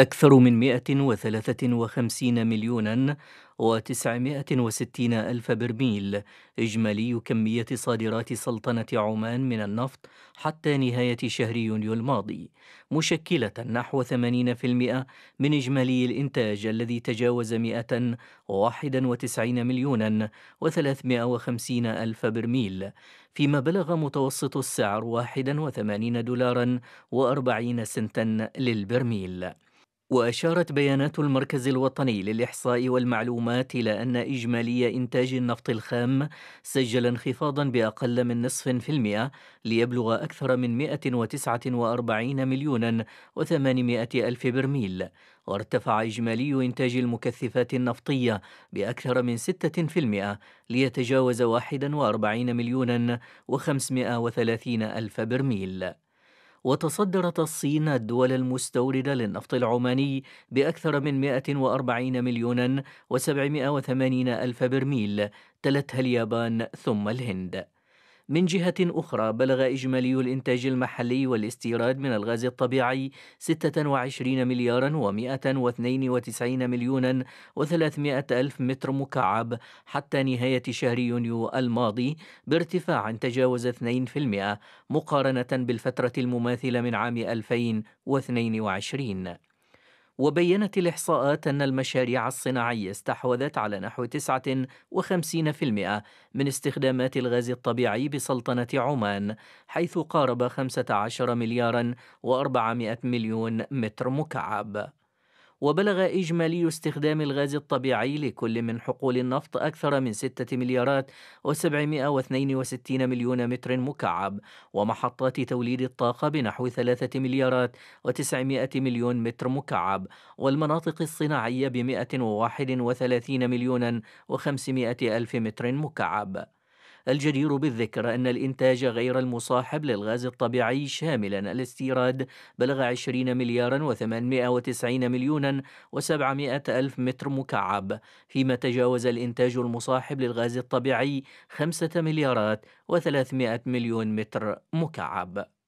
أكثر من 153 مليونا و960 ألف برميل إجمالي كمية صادرات سلطنة عمان من النفط حتى نهاية شهر يونيو الماضي مشكلة نحو 80% من إجمالي الإنتاج الذي تجاوز 191 مليونا و350 ألف برميل فيما بلغ متوسط السعر 81 دولارا و40 سنتا للبرميل وأشارت بيانات المركز الوطني للإحصاء والمعلومات إلى أن إجمالي إنتاج النفط الخام سجل انخفاضا بأقل من نصف في المئة ليبلغ أكثر من 149 مليونا و800 ألف برميل وارتفع إجمالي إنتاج المكثفات النفطية بأكثر من 6% ليتجاوز 41 مليونا و530 ألف برميل وتصدرت الصين الدول المستوردة للنفط العماني بأكثر من 140 مليون و780 ألف برميل تلتها اليابان ثم الهند من جهة أخرى بلغ إجمالي الإنتاج المحلي والاستيراد من الغاز الطبيعي 26 مليار و192 مليون و300 ألف متر مكعب حتى نهاية شهر يونيو الماضي بارتفاع تجاوز 2% مقارنة بالفترة المماثلة من عام 2022 وبينت الإحصاءات أن المشاريع الصناعية استحوذت على نحو 59% من استخدامات الغاز الطبيعي بسلطنة عمان حيث قارب 15 مليار و400 مليون متر مكعب وبلغ إجمالي استخدام الغاز الطبيعي لكل من حقول النفط أكثر من 6 مليارات و762 مليون متر مكعب ومحطات توليد الطاقة بنحو 3 مليارات و900 مليون متر مكعب والمناطق الصناعية ب 131 مليون و500 ألف متر مكعب الجدير بالذكر أن الإنتاج غير المصاحب للغاز الطبيعي شاملا الاستيراد بلغ 20 مليار و890 مليون و700 ألف متر مكعب فيما تجاوز الإنتاج المصاحب للغاز الطبيعي 5 مليارات و300 مليون متر مكعب